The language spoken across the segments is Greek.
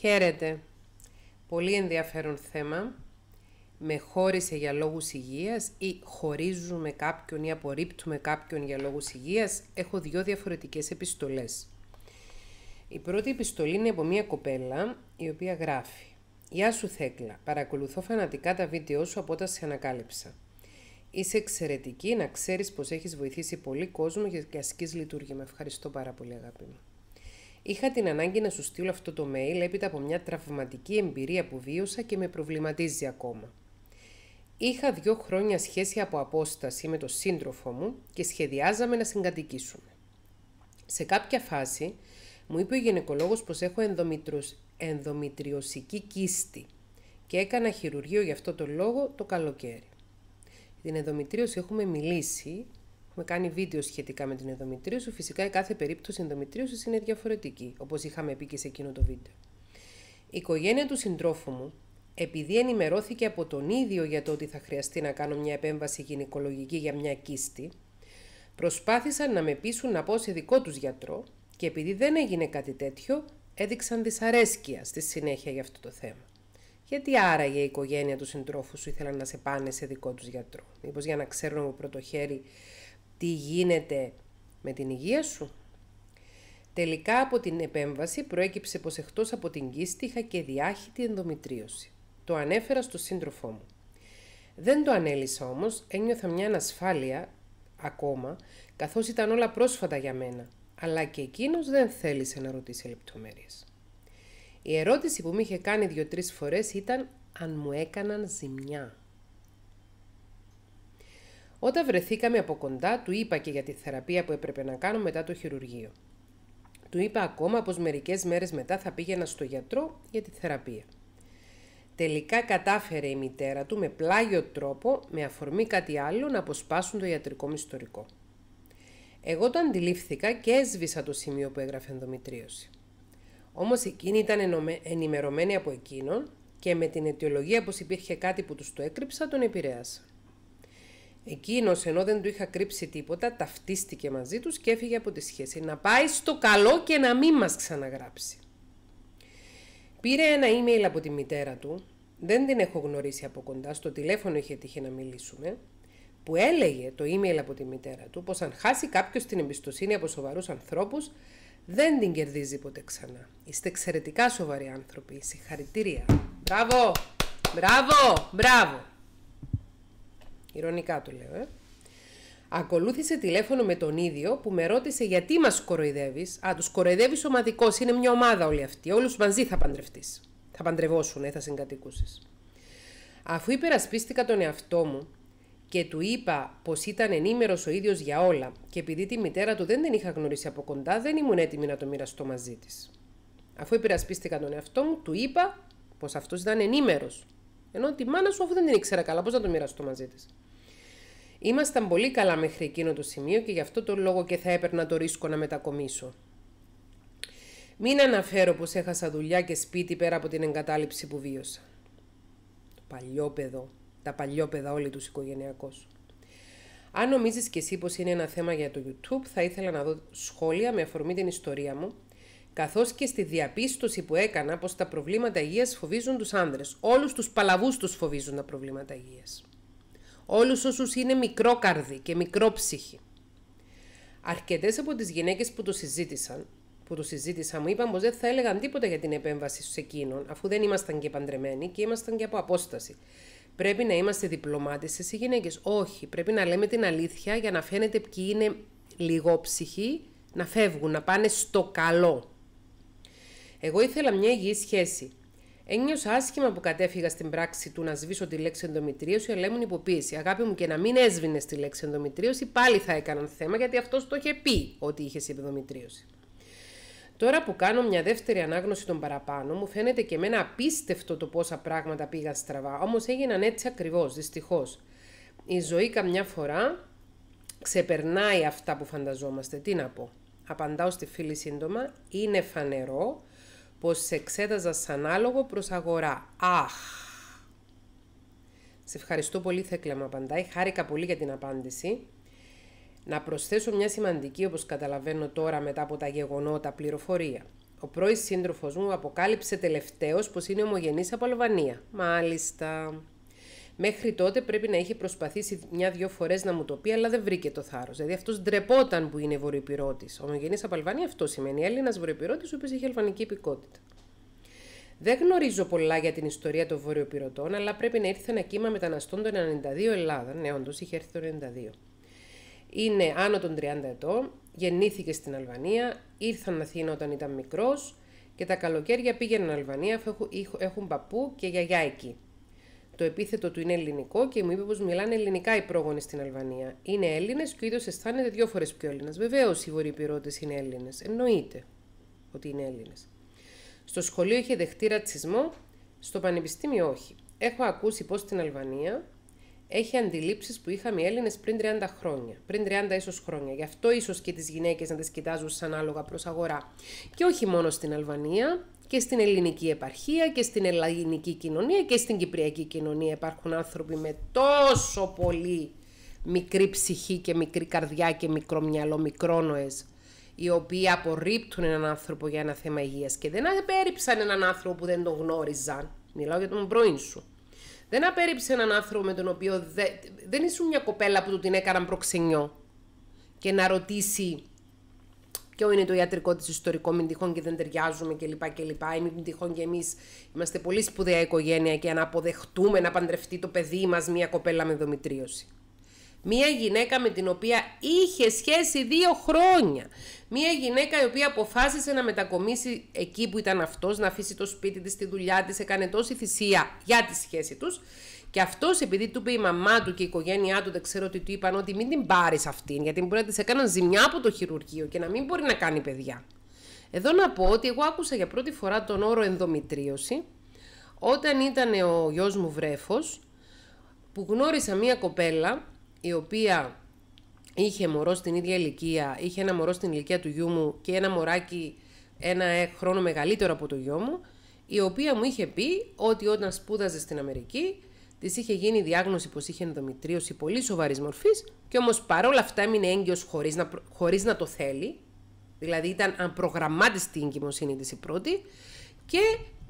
Χαίρετε. Πολύ ενδιαφέρον θέμα. Με χώρισε για λόγους υγείας ή χωρίζουμε κάποιον ή απορρίπτουμε κάποιον για λόγους υγείας. Έχω δύο διαφορετικές επιστολές. Η πρώτη επιστολή είναι από μια κοπέλα η οποία γράφει «Γεια σου Θέκλα, παρακολουθώ φανατικά τα βίντεο σου από όταν σε ανακάλυψα. Είσαι εξαιρετική να ξέρεις πως έχεις βοηθήσει πολύ κόσμο και ασκείς λειτουργήμα. Ευχαριστώ πάρα πολύ αγάπη μου. Είχα την ανάγκη να σου στείλω αυτό το mail έπειτα από μια τραυματική εμπειρία που βίωσα και με προβληματίζει ακόμα. Είχα δύο χρόνια σχέση από απόσταση με τον σύντροφο μου και σχεδιάζαμε να συγκατοικήσουμε. Σε κάποια φάση μου είπε ο γυναικολόγος πως έχω ενδομητριωσική κίστη και έκανα χειρουργείο γι' αυτό το λόγο το καλοκαίρι. Την ενδομητρίωση έχουμε μιλήσει Έχουμε κάνει βίντεο σχετικά με την ενδομητρίωση. Φυσικά η κάθε περίπτωση ενδομητρίωση είναι διαφορετική, όπως είχαμε πει και σε εκείνο το βίντεο. Η οικογένεια του συντρόφου μου, επειδή ενημερώθηκε από τον ίδιο για το ότι θα χρειαστεί να κάνω μια επέμβαση γυναικολογική για μια κίστη, προσπάθησαν να με πείσουν να πω σε δικό τους γιατρό και επειδή δεν έγινε κάτι τέτοιο, έδειξαν δυσαρέσκεια στη συνέχεια για αυτό το θέμα. Γιατί άραγε η οικογένεια του συντρόφου σου ήθελαν να σε πάνε σε δικό τους γιατρό. Μήπως για να ξέρουν από πρώτο χέρι τι γίνεται με την υγεία σου. Τελικά από την επέμβαση προέκυψε πως εκτός από την κίστη είχα και διάχυτη ενδομητρίωση. Το ανέφερα στο σύντροφό μου. Δεν το ανέλησα όμως, ένιωθα μια ανασφάλεια ακόμα, καθώς ήταν όλα πρόσφατα για μένα, αλλά και εκείνος δεν θέλησε να ρωτήσει λεπτομέρειες. Η ερώτηση που μου είχε κάνει δύο-τρεις φορές ήταν αν μου έκαναν ζημιά. Όταν βρεθήκαμε από κοντά, του είπα και για τη θεραπεία που έπρεπε να κάνω μετά το χειρουργείο. Του είπα ακόμα πως μερικές μέρες μετά θα πήγαινα στο γιατρό για τη θεραπεία. Τελικά κατάφερε η μητέρα του με πλάγιο τρόπο, με αφορμή κάτι άλλο, να αποσπάσουν το ιατρικό μυστορικό. Εγώ το αντιλήφθηκα και έσβησα το σημείο που έγραφε ενδομητρίωση. Όμως εκείνη ήταν ενημερωμένη από εκείνον και με την αιτιολογία πως υπήρχε κάτι που τους το έκρυψα τον επηρέασα. Εκείνος ενώ δεν του είχα κρύψει τίποτα, ταυτίστηκε μαζί τους και έφυγε από τη σχέση. Να πάει στο καλό και να μην μας ξαναγράψει. Πήρε ένα email από τη μητέρα του, δεν την έχω γνωρίσει από κοντά, στο τηλέφωνο είχε τύχει να μιλήσουμε, που έλεγε το email από τη μητέρα του πως αν χάσει κάποιος την εμπιστοσύνη από σοβαρούς ανθρώπους, δεν την κερδίζει ποτέ ξανά. Είστε εξαιρετικά σοβαροί άνθρωποι. Συγχαρητήρια. Μπράβο! Μπράβο! Μπράβο! Ιρωνικά το λέω, ε. Ακολούθησε τηλέφωνο με τον ίδιο που με ρώτησε γιατί μας κοροϊδεύεις. Α, τους κοροϊδεύεις ομαδικό, είναι μια ομάδα όλοι αυτοί. Όλους μαζί θα παντρευτείς. Θα παντρευόσουν, θα συγκατοικούσε. Αφού υπερασπίστηκα τον εαυτό μου και του είπα πως ήταν ενήμερος ο ίδιος για όλα και επειδή τη μητέρα του δεν την είχα γνωρίσει από κοντά, δεν ήμουν έτοιμη να το μοιραστώ μαζί της. Αφού υπερασπίστηκα τον εαυτό μου, του είπα πως αυτός ήταν ενήμερος ενώ τη μάνα σου, αφού δεν την ήξερα καλά, πώς να το μοιραστώ μαζί της. Ήμασταν πολύ καλά μέχρι εκείνο το σημείο και γι' αυτό το λόγο και θα έπαιρνα το ρίσκο να μετακομίσω. Μην αναφέρω πως έχασα δουλειά και σπίτι πέρα από την εγκατάλειψη που βίωσα. Το παλιόπαιδο, τα παλιόπαιδα όλοι τους οικογενειακός. Αν νομίζεις και εσύ πως είναι ένα θέμα για το YouTube, θα ήθελα να δω σχόλια με αφορμή την ιστορία μου Καθώς και στη διαπίστωση που έκανα πως τα προβλήματα υγείας φοβίζουν τους άνδρες. Όλους τους παλαβούς τους φοβίζουν τα προβλήματα υγείας. Όλους όσους είναι μικρόκαρδοι και μικρόψυχοι. Αρκετές από τις γυναίκες που το συζήτησαν, που το συζήτησα μου είπαν πως δεν θα έλεγαν τίποτα για την επέμβαση σε εκείνον αφού δεν ήμασταν και παντρεμένοι και ήμασταν και από απόσταση. Πρέπει να είμαστε διπλωμάτες οι γυναίκες. Όχι, πρέπει να λέμε την αλήθεια για να φαίνεται ποιοι είναι λιγόψυχοι, να φεύγουν, να πάνε στο καλό. Εγώ ήθελα μια υγιή σχέση. Ένιωσα άσχημα που κατέφυγα στην πράξη του να σβήσω τη λέξη ενδομητρίωση, αλλά ήμουν υποποίηση. Αγάπη μου και να μην έσβηνε τη λέξη ενδομητρίωση, πάλι θα έκαναν θέμα γιατί αυτός το είχε πει ότι είχε ενδομητρίωση. Τώρα που κάνω μια δεύτερη ανάγνωση των παραπάνω, μου φαίνεται και εμένα απίστευτο το πόσα πράγματα πήγαν στραβά. Όμως έγιναν έτσι ακριβώς, δυστυχώς. Η ζωή καμιά φορά ξεπερνάει αυτά που φανταζόμαστε. Τι να πω. Απαντάω στη φίλη σύντομα. Είναι φανερό πως εξέταζα σαν άλογο προς αγορά. Αχ! Σε ευχαριστώ πολύ Θέκλα μου απαντάει, χάρηκα πολύ για την απάντηση. Να προσθέσω μια σημαντική, όπως καταλαβαίνω τώρα μετά από τα γεγονότα, πληροφορία. Ο πρώην σύντροφος μου αποκάλυψε τελευταίος πως είναι ομογενής από Αλβανία. Μάλιστα. Μέχρι τότε πρέπει να είχε προσπαθήσει μια-δυο φορές να μου το πει, αλλά δεν βρήκε το θάρρος. Δηλαδή αυτός ντρεπόταν που είναι βορειοπυρώτη. Ομογενή από Αλβανία αυτό σημαίνει. Έλληνας βορειοπυρώτη, ο οποίος έχει αλβανική υπηκότητα. Δεν γνωρίζω πολλά για την ιστορία των βορειοπυρωτών, αλλά πρέπει να ήρθε ένα κύμα μεταναστών το 92 Ελλάδα. Ναι, όντως είχε έρθει το 92. Είναι άνω των 30 ετών, γεννήθηκε στην Αλβανία, ήρθαν Αθήνα όταν ήταν μικρός και τα καλοκαίρια πήγαιναν Αλβανία έχουν παππού και γιαγιά εκεί. Το επίθετο του είναι ελληνικό και μου είπε πως μιλάνε ελληνικά οι πρόγονοι στην Αλβανία. Είναι Έλληνες και ο ίδιος αισθάνεται δύο φορές πιο Έλληνας. Βεβαίως οι βορειοπυρώτε είναι Έλληνες. Εννοείται ότι είναι Έλληνες. Στο σχολείο είχε δεχτεί ρατσισμό, στο πανεπιστήμιο όχι. Έχω ακούσει πως στην Αλβανία έχει αντιλήψεις που είχαμε οι Έλληνες πριν 30 χρόνια. Πριν 30 ίσως χρόνια. Γι' αυτό ίσως και τις γυναίκες να τις κοιτάζουν σαν άλογα προς αγορά. Και όχι μόνο στην Αλβανία, και στην ελληνική επαρχία και στην ελληνική κοινωνία και στην κυπριακή κοινωνία υπάρχουν άνθρωποι με τόσο πολύ μικρή ψυχή και μικρή καρδιά και μικρό μυαλό, μικρόνοες οι οποίοι απορρίπτουν έναν άνθρωπο για ένα θέμα υγείας και δεν απέρριψαν έναν άνθρωπο που δεν τον γνώριζαν. Μιλάω για τον πρώην σου. Δεν απέρριψε έναν άνθρωπο με τον οποίο δεν ήσουν μια κοπέλα που του την έκαναν προξενιό και να ρωτήσει ποιο είναι το ιατρικό της ιστορικό, μην τυχόν και δεν ταιριάζουμε κλπ. κλπ. Ή μην τυχόν και εμείς είμαστε πολύ σπουδαία οικογένεια και να αποδεχτούμε να παντρευτεί το παιδί μας μία κοπέλα με δομητρίωση. Μία γυναίκα με την οποία είχε σχέση δύο χρόνια. Μία γυναίκα η οποία αποφάσισε να μετακομίσει εκεί που ήταν αυτός, να αφήσει το σπίτι της, τη δουλειά της, έκανε τόση θυσία για τη σχέση τους και αυτός επειδή του είπε η μαμά του και η οικογένειά του, δεν ξέρω τι του είπαν, ότι μην την πάρεις αυτήν, γιατί μπορεί να της έκαναν ζημιά από το χειρουργείο και να μην μπορεί να κάνει παιδιά. Εδώ να πω ότι εγώ άκουσα για πρώτη φορά τον όρο ενδομητρίωση όταν ήταν ο γιος μου βρέφος, που γνώρισα μία κοπέλα η οποία είχε μωρό στην ίδια ηλικία, είχε ένα μωρό στην ηλικία του γιού μου και ένα μωράκι ένα ε, χρόνο μεγαλύτερο από το γιο μου η οποία μου είχε πει ότι όταν σπούδαζε στην Αμερική Της είχε γίνει η διάγνωση πως είχε ενδομητρίωση πολύ σοβαρής μορφής, και όμως παρόλα αυτά έμεινε έγκυος χωρίς να, χωρίς να το θέλει. Δηλαδή ήταν στην η εγκυμοσύνη η πρώτη και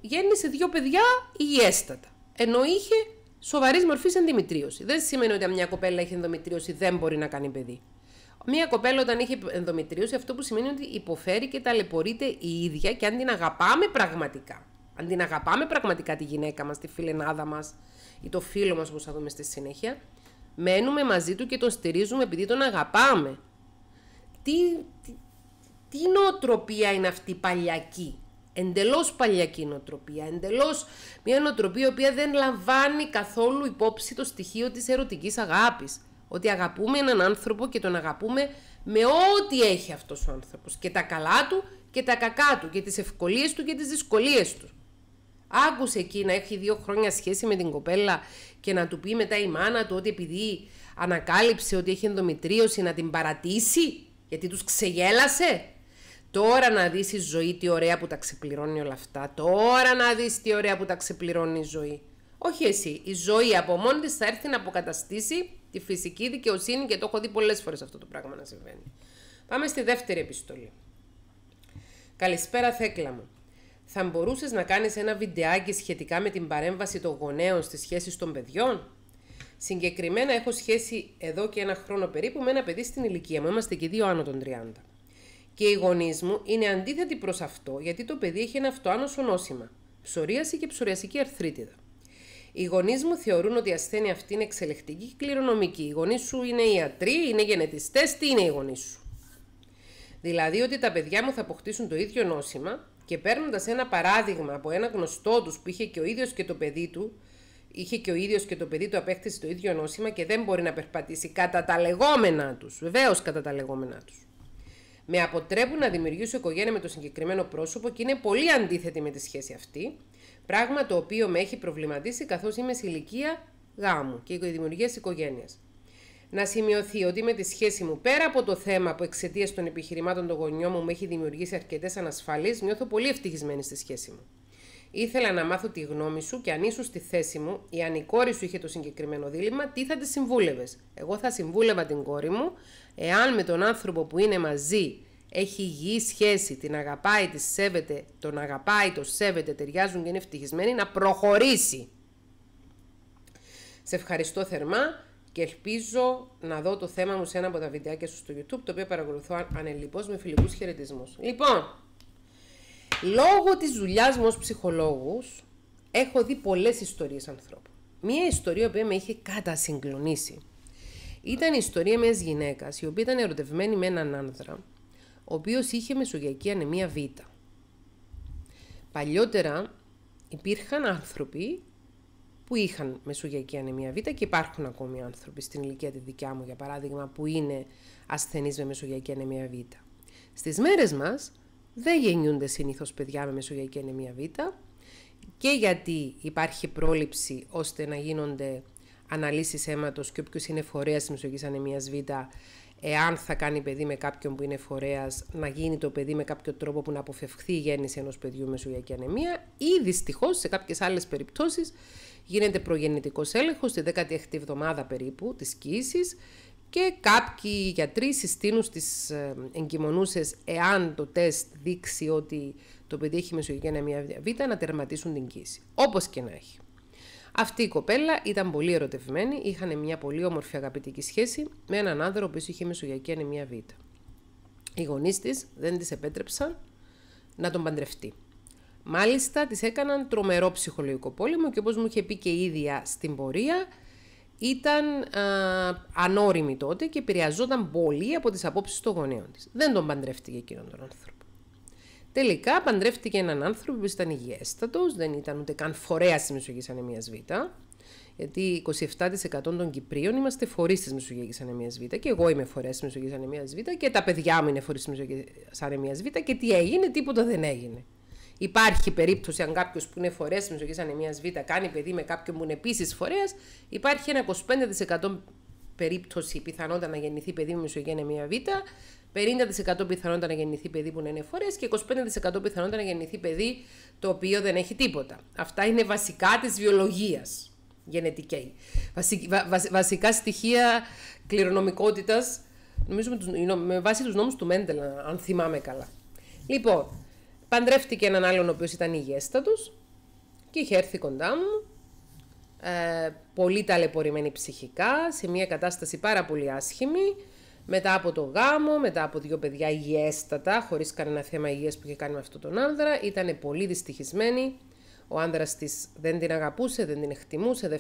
γέννησε δύο παιδιά υγιέστατα. Ενώ είχε σοβαρής μορφής ενδομητρίωση. Δεν σημαίνει ότι αν μια κοπέλα έχει ενδομητρίωση δεν μπορεί να κάνει παιδί. Μια κοπέλα όταν έχει ενδομητρίωση, αυτό που σημαίνει ότι υποφέρει και ταλαιπωρείται η ίδια και αν την αγαπάμε πραγματικά. Αν την αγαπάμε πραγματικά τη γυναίκα μας, τη φιλενάδα μας, ή το φίλο μας όπως θα δούμε στη συνέχεια, μένουμε μαζί του και τον στηρίζουμε επειδή τον αγαπάμε. Τι, τι, νοοτροπία είναι αυτή παλιακή, εντελώς παλιακή νοοτροπία, εντελώς μια νοοτροπία η οποία δεν λαμβάνει καθόλου υπόψη το στοιχείο της ερωτικής αγάπης. Ότι αγαπούμε έναν άνθρωπο και τον αγαπούμε με ό,τι έχει αυτός ο άνθρωπος. Και τα καλά του και τα κακά του και τις ευκολίες του και τις δυσκολίες του άκουσε εκεί να έχει δύο χρόνια σχέση με την κοπέλα και να του πει μετά η μάνα του ότι επειδή ανακάλυψε ότι έχει ενδομητρίωση να την παρατήσει γιατί τους ξεγέλασε. Τώρα να δεις η ζωή τι ωραία που τα ξεπληρώνει όλα αυτά. Τώρα να δεις τι ωραία που τα ξεπληρώνει η ζωή. Όχι εσύ. Η ζωή από μόνη της θα έρθει να αποκαταστήσει τη φυσική δικαιοσύνη και το έχω δει πολλές φορές αυτό το πράγμα να συμβαίνει. Πάμε στη δεύτερη επιστολή. Καλησπέρα Θέκλα μου θα μπορούσες να κάνεις ένα βιντεάκι σχετικά με την παρέμβαση των γονέων στις σχέσεις των παιδιών. Συγκεκριμένα έχω σχέση εδώ και ένα χρόνο περίπου με ένα παιδί στην ηλικία μου. Είμαστε και δύο άνω των 30. Και οι γονείς μου είναι αντίθετοι προς αυτό γιατί το παιδί έχει ένα αυτοάνωσο νόσημα. Ψωρίαση και ψωριασική αρθρίτιδα. Οι γονείς μου θεωρούν ότι η ασθένεια αυτή είναι εξελεκτική και κληρονομική. Οι γονείς σου είναι ιατροί, είναι γενετιστές, τι είναι οι γονείς σου. Δηλαδή ότι τα παιδιά μου θα αποκτήσουν το ίδιο νόσημα και παίρνοντας ένα παράδειγμα από ένα γνωστό τους που είχε και ο ίδιος και το παιδί του, είχε και ο ίδιος και το παιδί του απέκτησε το ίδιο νόσημα και δεν μπορεί να περπατήσει κατά τα λεγόμενά τους. Βεβαίως κατά τα λεγόμενά τους. Με αποτρέπουν να δημιουργήσω οικογένεια με το συγκεκριμένο πρόσωπο και είναι πολύ αντίθετη με τη σχέση αυτή. Πράγμα το οποίο με έχει προβληματίσει καθώς είμαι σε ηλικία γάμου και δημιουργία οικογένειας. Να σημειωθεί ότι με τη σχέση μου, πέρα από το θέμα που εξαιτίας των επιχειρημάτων των γονιών μου με έχει δημιουργήσει αρκετές ανασφαλεί, νιώθω πολύ ευτυχισμένη στη σχέση μου. Ήθελα να μάθω τη γνώμη σου και αν ήσουν στη θέση μου, ή αν η κόρη σου είχε το συγκεκριμένο δίλημα, τι θα τη συμβούλευες. Εγώ θα συμβούλευα την κόρη μου, εάν με τον άνθρωπο που είναι μαζί έχει υγιή σχέση, την αγαπάει, τη σέβεται, τον αγαπάει, το σέβεται, ταιριάζουν και είναι ευτυχισμένοι, να προχωρήσει. Σε ευχαριστώ θερμά και ελπίζω να δω το θέμα μου σε ένα από τα βιντεάκια σου στο YouTube, το οποίο παρακολουθώ ανελειπώς με φιλικούς χαιρετισμούς. Λοιπόν, λόγω της δουλειάς μου ως ψυχολόγος, έχω δει πολλές ιστορίες ανθρώπων. Μία ιστορία που με είχε κατασυγκλονίσει. Ήταν η ιστορία μιας γυναίκας, η οποία ήταν ερωτευμένη με έναν άνδρα, ο οποίος είχε μεσογειακή ανεμία β. Παλιότερα υπήρχαν άνθρωποι που είχαν μεσογειακή ανεμία Β και υπάρχουν ακόμη άνθρωποι στην ηλικία τη δικιά μου, για παράδειγμα, που είναι ασθενείς με μεσογειακή ανεμία Β. Στις μέρες μας δεν γεννιούνται συνήθως παιδιά με μεσογειακή ανεμία Β και γιατί υπάρχει πρόληψη ώστε να γίνονται αναλύσεις αίματος και όποιος είναι φορέας της μεσογειακής ανεμίας Β εάν θα κάνει παιδί με κάποιον που είναι φορέας, να γίνει το παιδί με κάποιο τρόπο που να αποφευχθεί η γέννηση ενός παιδιού με σουγιακή ανεμία ή δυστυχώς σε κάποιες άλλες περιπτώσεις γίνεται προγεννητικός έλεγχος τη 16η εβδομάδα περίπου της κοίησης και κάποιοι γιατροί συστήνουν στις ε, εγκυμονούσες εάν το τεστ δείξει ότι το παιδί έχει μεσογειακή ανεμία β να τερματίσουν την κοίηση, όπως και να έχει. Αυτή η κοπέλα ήταν πολύ ερωτευμένη, είχαν μια πολύ όμορφη αγαπητική σχέση με έναν άνδρα ο οποίος είχε μεσογειακή ανεμία β. Οι γονείς της δεν της επέτρεψαν να τον παντρευτεί. Μάλιστα, τις έκαναν τρομερό ψυχολογικό πόλεμο και όπως μου είχε πει και η ίδια στην πορεία, ήταν α, ανώριμη τότε και επηρεαζόταν πολύ από τις απόψεις των γονέων της. Δεν τον παντρεύτηκε εκείνον τον άνθρωπο. Τελικά παντρεύτηκε έναν άνθρωπο που ήταν υγιέστατος, δεν ήταν ούτε καν φορέας της Μεσογειακής Ανεμίας Β. Γιατί 27% των Κυπρίων είμαστε φορείς της Μεσογειακής Ανεμίας Β. Και εγώ είμαι φορέας της Μεσογειακής Ανεμίας Β. Και τα παιδιά μου είναι φορείς της Μεσογειακής Ανεμίας Β. Και τι έγινε, τίποτα δεν έγινε. Υπάρχει περίπτωση αν κάποιος που είναι φορέας της μεσογειακή ανεμίας Β κάνει παιδί με κάποιον που είναι επίσης φορέας, υπάρχει ένα 25% περίπτωση πιθανότητα να γεννηθεί παιδί με μεσογειακή ανεμία Β, 50% πιθανότητα να γεννηθεί παιδί που είναι φορέας και 25% πιθανότητα να γεννηθεί παιδί το οποίο δεν έχει τίποτα. Αυτά είναι βασικά της βιολογίας. Γενετική. Βασι, βα, βα, βασικά στοιχεία κληρονομικότητας, νομίζω με, τους, με βάση τους νόμους του Μέντελ, αν θυμάμαι καλά. Λοιπόν, Παντρεύτηκε έναν άλλον ο οποίος ήταν υγιέστατος και είχε έρθει κοντά μου. Ε, πολύ ταλαιπωρημένη ψυχικά, σε μια κατάσταση πάρα πολύ άσχημη. Μετά από το γάμο, μετά από δύο παιδιά υγιέστατα, χωρίς κανένα θέμα υγείας που είχε κάνει με αυτόν τον άνδρα, ήταν πολύ δυστυχισμένη. Ο άνδρας της δεν την αγαπούσε, δεν την εκτιμούσε,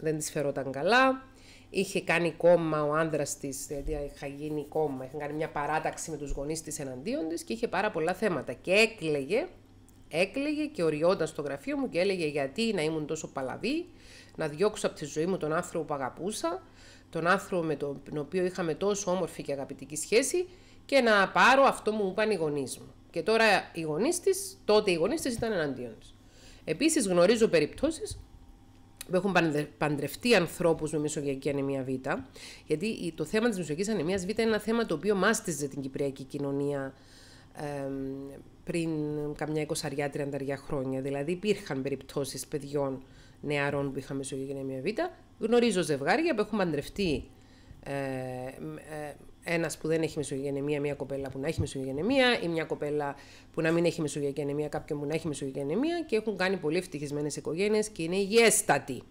δεν της φερόταν καλά είχε κάνει κόμμα ο άνδρας της, δηλαδή είχα γίνει κόμμα, είχε κάνει μια παράταξη με τους γονείς της εναντίον της και είχε πάρα πολλά θέματα. Και έκλαιγε, έκλαιγε και οριώντα στο γραφείο μου και έλεγε γιατί να ήμουν τόσο παλαβή, να διώξω από τη ζωή μου τον άνθρωπο που αγαπούσα, τον άνθρωπο με τον οποίο είχαμε τόσο όμορφη και αγαπητική σχέση και να πάρω αυτό μου είπαν οι γονείς μου. Και τώρα οι γονείς της, τότε οι γονείς της ήταν εναντίον της. Επίσης γνωρίζω περιπτώσεις έχουν παντρευτεί ανθρώπους με μεσογειακή ανεμία Β. Γιατί το θέμα της μεσογειακής ανεμίας Β είναι ένα θέμα το οποίο μάστιζε την κυπριακή κοινωνία πριν καμιά 20-30 χρόνια. Δηλαδή υπήρχαν περιπτώσεις παιδιών νεαρών που είχαν μεσογειακή ανεμία Β. Γνωρίζω ζευγάρια που έχουν παντρευτεί ε, ε ένας που δεν έχει μεσογειογενεμία, μια κοπέλα που να έχει μεσογειογενεμία ή μια κοπέλα που να μην έχει μεσογειογενεμία, κάποιον που να έχει μεσογειογενεμία και έχουν κάνει πολύ ευτυχισμένες οικογένειες και είναι υγιέστατοι.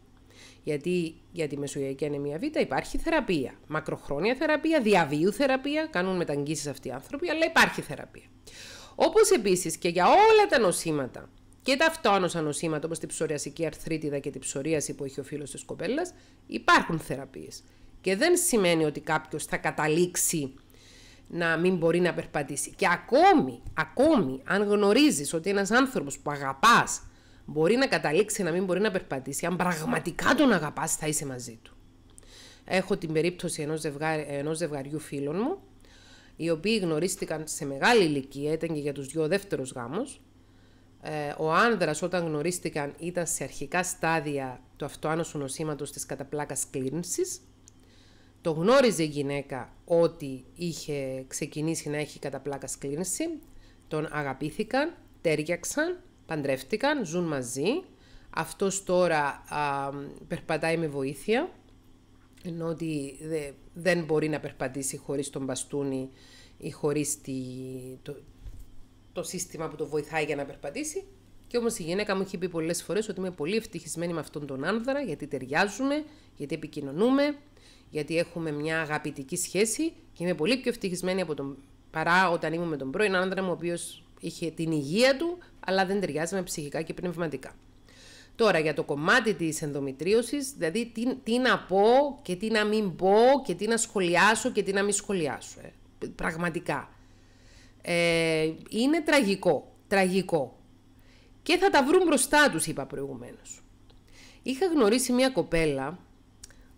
Γιατί για τη μεσογειακή ανεμία Β υπάρχει θεραπεία. Μακροχρόνια θεραπεία, διαβίου θεραπεία, κάνουν μεταγγίσεις αυτοί οι άνθρωποι, αλλά υπάρχει θεραπεία. Όπως επίσης και για όλα τα νοσήματα και τα αυτόνοσα νοσήματα, όπως την ψωριασική αρθρίτιδα και την ψωρίαση που έχει ο φίλος της κοπέλας, υπάρχουν θεραπείες. Και δεν σημαίνει ότι κάποιος θα καταλήξει να μην μπορεί να περπατήσει. Και ακόμη, ακόμη, αν γνωρίζεις ότι ένας άνθρωπος που αγαπάς μπορεί να καταλήξει να μην μπορεί να περπατήσει, αν πραγματικά τον αγαπάς θα είσαι μαζί του. Έχω την περίπτωση ενός, ζευγαριού φίλων μου, οι οποίοι γνωρίστηκαν σε μεγάλη ηλικία, ήταν και για τους δυο δεύτερους γάμους. Ε, ο άνδρας όταν γνωρίστηκαν ήταν σε αρχικά στάδια του αυτοάνωσου νοσήματος της καταπλάκας κλίνηση. Το γνώριζε η γυναίκα ότι είχε ξεκινήσει να έχει κατά πλάκα τον αγαπήθηκαν, τέριαξαν, παντρεύτηκαν, ζουν μαζί. Αυτός τώρα περπατάει με βοήθεια, ενώ ότι δεν μπορεί να περπατήσει χωρίς τον μπαστούνι ή χωρίς το, το σύστημα που το βοηθάει για να περπατήσει. Και όμως η γυναίκα μου έχει πει πολλές φορές ότι είμαι πολύ ευτυχισμένη με αυτόν τον άνδρα, γιατί ταιριάζουμε, γιατί επικοινωνούμε, γιατί έχουμε μια αγαπητική σχέση και είμαι πολύ πιο ευτυχισμένη από τον... παρά όταν ήμουν με τον πρώην άντρα μου, ο οποίος είχε την υγεία του, αλλά δεν με ψυχικά και πνευματικά. Τώρα για το κομμάτι της ενδομητρίωσης, δηλαδή τι, να πω και τι να μην πω και τι να σχολιάσω και τι να μην σχολιάσω. Ε. Πραγματικά. Ε, είναι τραγικό. Τραγικό. Και θα τα βρουν μπροστά τους, είπα προηγουμένως. Είχα γνωρίσει μια κοπέλα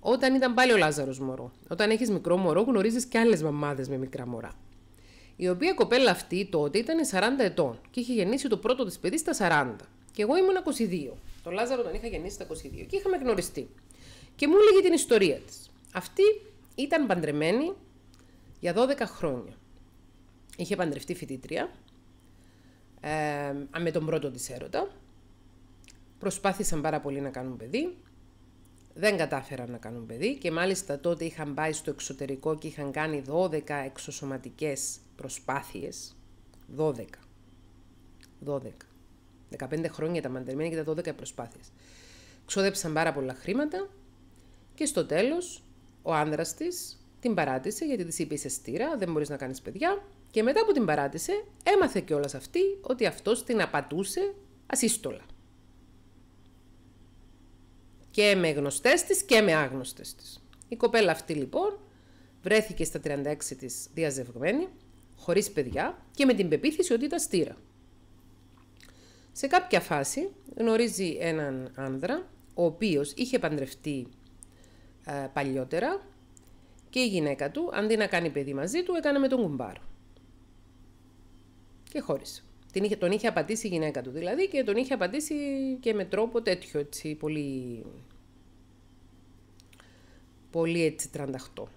όταν ήταν πάλι ο Λάζαρος μωρό. Όταν έχεις μικρό μωρό, γνωρίζεις και άλλες μαμάδες με μικρά μωρά. Η οποία κοπέλα αυτή τότε ήταν 40 ετών και είχε γεννήσει το πρώτο της παιδί στα 40. Και εγώ ήμουν 22. Το Λάζαρο τον είχα γεννήσει στα 22 και είχαμε γνωριστεί. Και μου έλεγε την ιστορία της. Αυτή ήταν παντρεμένη για 12 χρόνια. Είχε παντρευτεί φοιτήτρια ε, με τον πρώτο της έρωτα. Προσπάθησαν πάρα πολύ να κάνουν παιδί. Δεν κατάφεραν να κάνουν παιδί και μάλιστα τότε είχαν πάει στο εξωτερικό και είχαν κάνει 12 εξωσωματικές προσπάθειες. 12. 12. 15 χρόνια τα μαντερμένα και τα 12 προσπάθειες. Ξόδεψαν πάρα πολλά χρήματα και στο τέλος ο άνδρας της την παράτησε γιατί της είπε είσαι στήρα, δεν μπορείς να κάνεις παιδιά και μετά που την παράτησε έμαθε κιόλας αυτή ότι αυτός την απατούσε ασύστολα και με γνωστές της και με άγνωστες της. Η κοπέλα αυτή λοιπόν βρέθηκε στα 36 της διαζευγμένη, χωρίς παιδιά και με την πεποίθηση ότι ήταν στήρα. Σε κάποια φάση γνωρίζει έναν άνδρα, ο οποίος είχε παντρευτεί ε, παλιότερα και η γυναίκα του, αντί να κάνει παιδί μαζί του, έκανε με τον κουμπάρο. Και χώρισε. Την είχε, τον είχε απαντήσει η γυναίκα του δηλαδή και τον είχε απαντήσει και με τρόπο τέτοιο έτσι πολύ, πολύ έτσι τρανταχτό.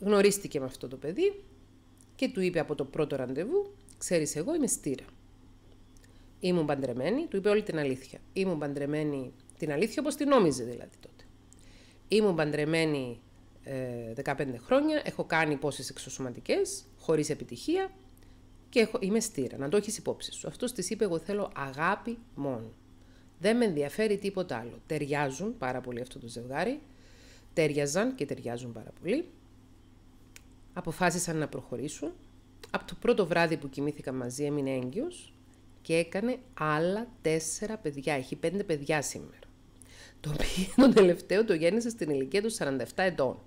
Γνωρίστηκε με αυτό το παιδί και του είπε από το πρώτο ραντεβού «Ξέρεις εγώ είμαι στήρα». Ήμουν παντρεμένη, του είπε όλη την αλήθεια. Ήμουν παντρεμένη, την αλήθεια όπως την νόμιζε δηλαδή τότε. Ήμουν παντρεμένη 15 ε, χρόνια, έχω κάνει πόσες εξωσωματικές, χωρίς επιτυχία, και έχω, είμαι στήρα, να το έχεις υπόψη σου. Αυτό τη είπε: Εγώ θέλω αγάπη μόνο. Δεν με ενδιαφέρει τίποτα άλλο. Ταιριάζουν πάρα πολύ αυτό το ζευγάρι. ταιριάζαν και ταιριάζουν πάρα πολύ. Αποφάσισαν να προχωρήσουν. Από το πρώτο βράδυ που κοιμήθηκα μαζί έμεινε έγκυος και έκανε άλλα τέσσερα παιδιά. Έχει πέντε παιδιά σήμερα. Το οποίο το τελευταίο το γέννησε στην ηλικία του 47 ετών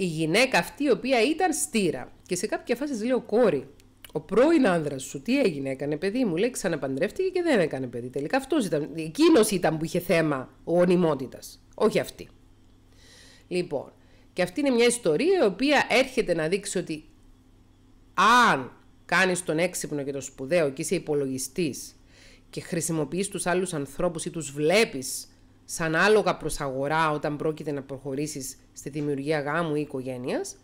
η γυναίκα αυτή η οποία ήταν στήρα. Και σε κάποια φάση λέω κόρη, ο πρώην άνδρας σου τι έγινε, έκανε παιδί μου. Λέει ξαναπαντρεύτηκε και δεν έκανε παιδί. Τελικά αυτός ήταν. Εκείνος ήταν που είχε θέμα γονιμότητα. Όχι αυτή. Λοιπόν, και αυτή είναι μια ιστορία η οποία έρχεται να δείξει ότι αν κάνεις τον έξυπνο και τον σπουδαίο και είσαι υπολογιστής και χρησιμοποιείς τους άλλους ανθρώπους ή τους βλέπεις σαν άλογα προς αγορά όταν πρόκειται να προχωρήσεις στη δημιουργία γάμου ή οικογενειας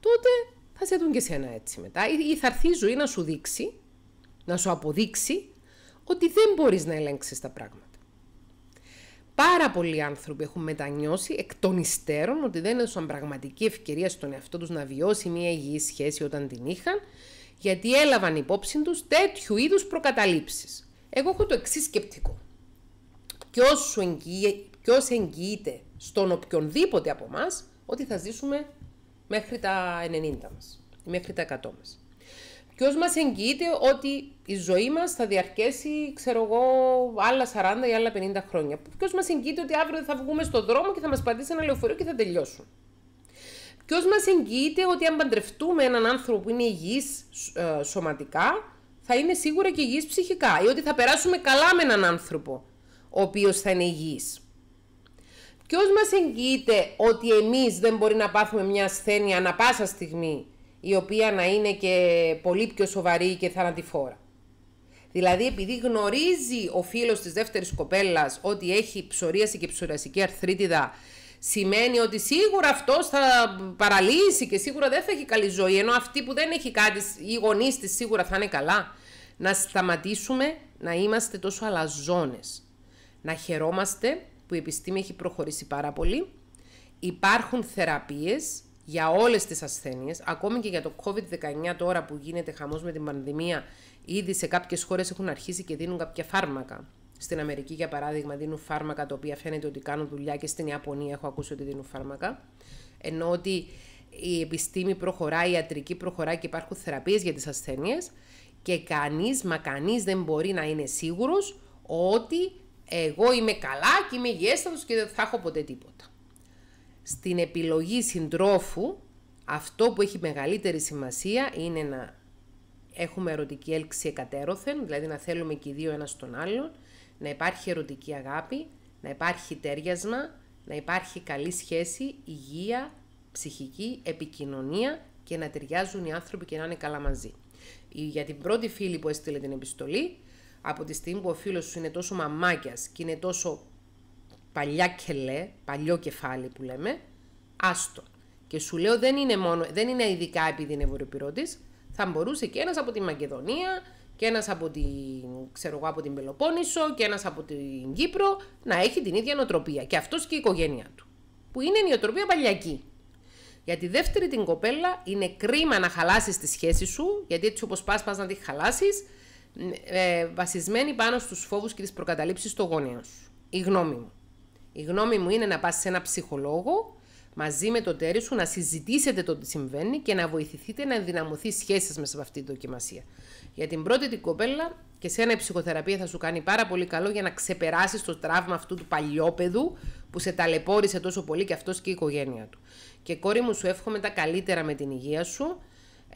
τότε θα σε δουν και σένα έτσι μετά. Ή θα έρθει η ζωή να σου δείξει, να σου αποδείξει ότι δεν μπορείς να ελέγξεις τα πράγματα. Πάρα πολλοί άνθρωποι έχουν μετανιώσει εκ των υστέρων ότι δεν έδωσαν πραγματική ευκαιρία στον εαυτό τους να βιώσει μια υγιή σχέση όταν την είχαν, γιατί έλαβαν υπόψη τους τέτοιου είδους προκαταλήψεις Εγώ έχω το εξής σκεπτικό. Ποιος εγγυείται στον οποιονδήποτε από εμά ότι θα ζήσουμε μέχρι τα 90 μας, μέχρι τα 100 μας. Ποιος μας εγγυείται ότι η ζωή μας θα διαρκέσει, ξέρω εγώ, άλλα 40 ή άλλα 50 χρόνια. Ποιος μας εγγυείται ότι αύριο θα βγούμε στον δρόμο και θα μας πατήσει ένα λεωφορείο και θα τελειώσουν. Ποιος μας εγγυείται ότι αν παντρευτούμε έναν άνθρωπο που είναι υγιής ε, σωματικά, θα είναι σίγουρα και υγιής ψυχικά. Ή ότι θα περάσουμε καλά με έναν άνθρωπο ο οποίος θα είναι υγιής. Ποιος μας εγγυείται ότι εμείς δεν μπορεί να πάθουμε μια ασθένεια ανα πάσα στιγμή, η οποία να είναι και πολύ πιο σοβαρή και θανατηφόρα. Δηλαδή, επειδή γνωρίζει ο φίλος της δεύτερης κοπέλας ότι έχει ψωρίαση και ψωριασική αρθρίτιδα, σημαίνει ότι σίγουρα αυτός θα παραλύσει και σίγουρα δεν θα έχει καλή ζωή, ενώ αυτή που δεν έχει κάτι, οι γονείς της σίγουρα θα είναι καλά. Να σταματήσουμε να είμαστε τόσο αλαζόνες να χαιρόμαστε που η επιστήμη έχει προχωρήσει πάρα πολύ. Υπάρχουν θεραπείες για όλες τις ασθένειες, ακόμη και για το COVID-19 τώρα που γίνεται χαμός με την πανδημία, ήδη σε κάποιες χώρες έχουν αρχίσει και δίνουν κάποια φάρμακα. Στην Αμερική, για παράδειγμα, δίνουν φάρμακα τα οποία φαίνεται ότι κάνουν δουλειά και στην Ιαπωνία έχω ακούσει ότι δίνουν φάρμακα. Ενώ ότι η επιστήμη προχωράει, η ιατρική προχωράει και υπάρχουν θεραπείες για τις ασθένειες και κανείς, μα κανείς δεν μπορεί να είναι σίγουρος ότι εγώ είμαι καλά και είμαι υγιέστατος και δεν θα έχω ποτέ τίποτα. Στην επιλογή συντρόφου, αυτό που έχει μεγαλύτερη σημασία είναι να έχουμε ερωτική έλξη εκατέρωθεν, δηλαδή να θέλουμε και οι δύο ένας τον άλλον, να υπάρχει ερωτική αγάπη, να υπάρχει τέριασμα, να υπάρχει καλή σχέση, υγεία, ψυχική, επικοινωνία και να ταιριάζουν οι άνθρωποι και να είναι καλά μαζί. Για την πρώτη φίλη που έστειλε την επιστολή, από τη στιγμή που ο φίλος σου είναι τόσο μαμάκιας και είναι τόσο παλιά κελέ, παλιό κεφάλι που λέμε, άστο. Και σου λέω δεν είναι, μόνο, δεν είναι ειδικά επειδή είναι βορειοπυρώτης, θα μπορούσε και ένας από τη Μακεδονία και ένας από την, ξέρω από την Πελοπόννησο και ένας από την Κύπρο να έχει την ίδια νοοτροπία. Και αυτός και η οικογένειά του. Που είναι η νοοτροπία παλιακή. Για τη δεύτερη την κοπέλα είναι κρίμα να χαλάσεις τη σχέση σου, γιατί έτσι όπως πας, πας να τη χαλάσεις ε, βασισμένη πάνω στους φόβους και τις προκαταλήψεις των γονέων σου. Η γνώμη μου. Η γνώμη μου είναι να πας σε ένα ψυχολόγο μαζί με το τέρι σου, να συζητήσετε το τι συμβαίνει και να βοηθηθείτε να ενδυναμωθεί η σχέση σας μέσα από αυτή τη δοκιμασία. Για την πρώτη την κοπέλα και σε ένα ψυχοθεραπεία θα σου κάνει πάρα πολύ καλό για να ξεπεράσεις το τραύμα αυτού του παλιόπαιδου που σε ταλαιπώρησε τόσο πολύ και αυτός και η οικογένεια του. Και κόρη μου σου εύχομαι τα καλύτερα με την υγεία σου.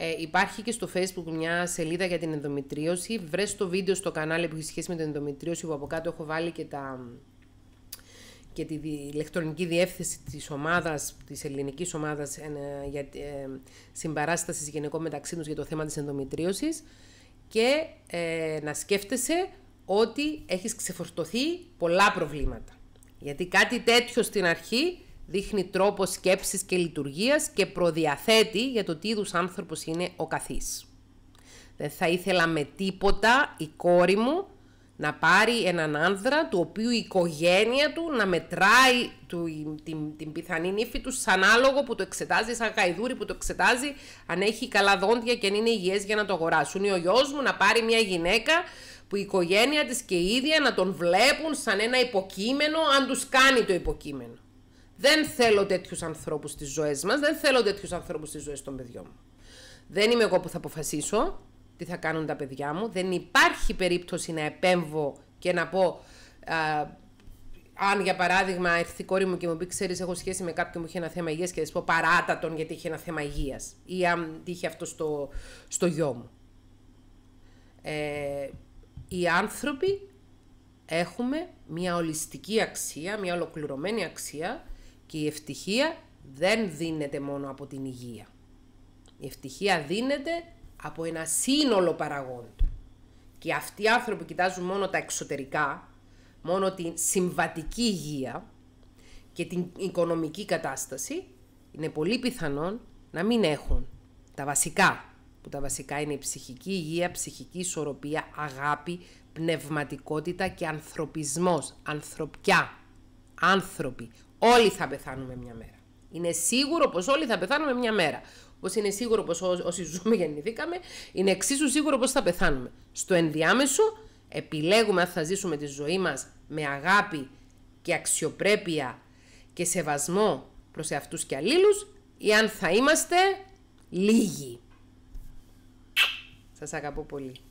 Ε, υπάρχει και στο facebook μια σελίδα για την ενδομητρίωση. Βρες το βίντεο στο κανάλι που έχει σχέση με την ενδομητρίωση που από κάτω έχω βάλει και τα και τη ηλεκτρονική διεύθυνση της ομάδας, της ελληνικής ομάδας ε, για ε, συμπαράστασης γενικών μεταξύ τους για το θέμα της ενδομητρίωσης και ε, να σκέφτεσαι ότι έχεις ξεφορτωθεί πολλά προβλήματα. Γιατί κάτι τέτοιο στην αρχή δείχνει τρόπο σκέψης και λειτουργίας και προδιαθέτει για το τι είδους άνθρωπος είναι ο καθής. Δεν θα ήθελα με τίποτα η κόρη μου να πάρει έναν άνδρα του οποίου η οικογένεια του να μετράει του, την, την πιθανή νύφη του σαν άλογο που το εξετάζει, σαν γαϊδούρι που το εξετάζει αν έχει καλά δόντια και αν είναι υγιές για να το αγοράσουν. Ή ο γιος μου να πάρει μια γυναίκα που η οικογένεια της και η ίδια να τον βλέπουν σαν ένα υποκείμενο αν τους κάνει το υποκείμενο. Δεν θέλω τέτοιους ανθρώπους στις ζωές μας, δεν θέλω τέτοιους ανθρώπους στις ζωές των παιδιών μου. Δεν είμαι εγώ που θα αποφασίσω τι θα κάνουν τα παιδιά μου. Δεν υπάρχει περίπτωση να επέμβω και να πω. Α, αν για παράδειγμα έρθει η κόρη μου και μου πει: Ξέρεις, έχω σχέση με κάποιον που είχε ένα θέμα υγείας και σου πω παράτα τον γιατί είχε ένα θέμα υγείας. ή αν είχε αυτό στο, στο γιο μου. Ε, οι άνθρωποι έχουμε μια ολιστική αξία, μια ολοκληρωμένη αξία και η ευτυχία δεν δίνεται μόνο από την υγεία. Η ευτυχία δίνεται από ένα σύνολο παραγόντων. Και αυτοί οι άνθρωποι κοιτάζουν μόνο τα εξωτερικά, μόνο την συμβατική υγεία και την οικονομική κατάσταση, είναι πολύ πιθανόν να μην έχουν τα βασικά, που τα βασικά είναι η ψυχική υγεία, ψυχική ισορροπία, αγάπη, πνευματικότητα και ανθρωπισμός, ανθρωπιά άνθρωποι. Όλοι θα πεθάνουμε μια μέρα. Είναι σίγουρο πως όλοι θα πεθάνουμε μια μέρα. Όπως είναι σίγουρο πως όσοι ζούμε γεννηθήκαμε, είναι εξίσου σίγουρο πως θα πεθάνουμε. Στο ενδιάμεσο, επιλέγουμε αν θα ζήσουμε τη ζωή μας με αγάπη και αξιοπρέπεια και σεβασμό προς εαυτούς και αλλήλους, ή αν θα είμαστε λίγοι. Σας αγαπώ πολύ.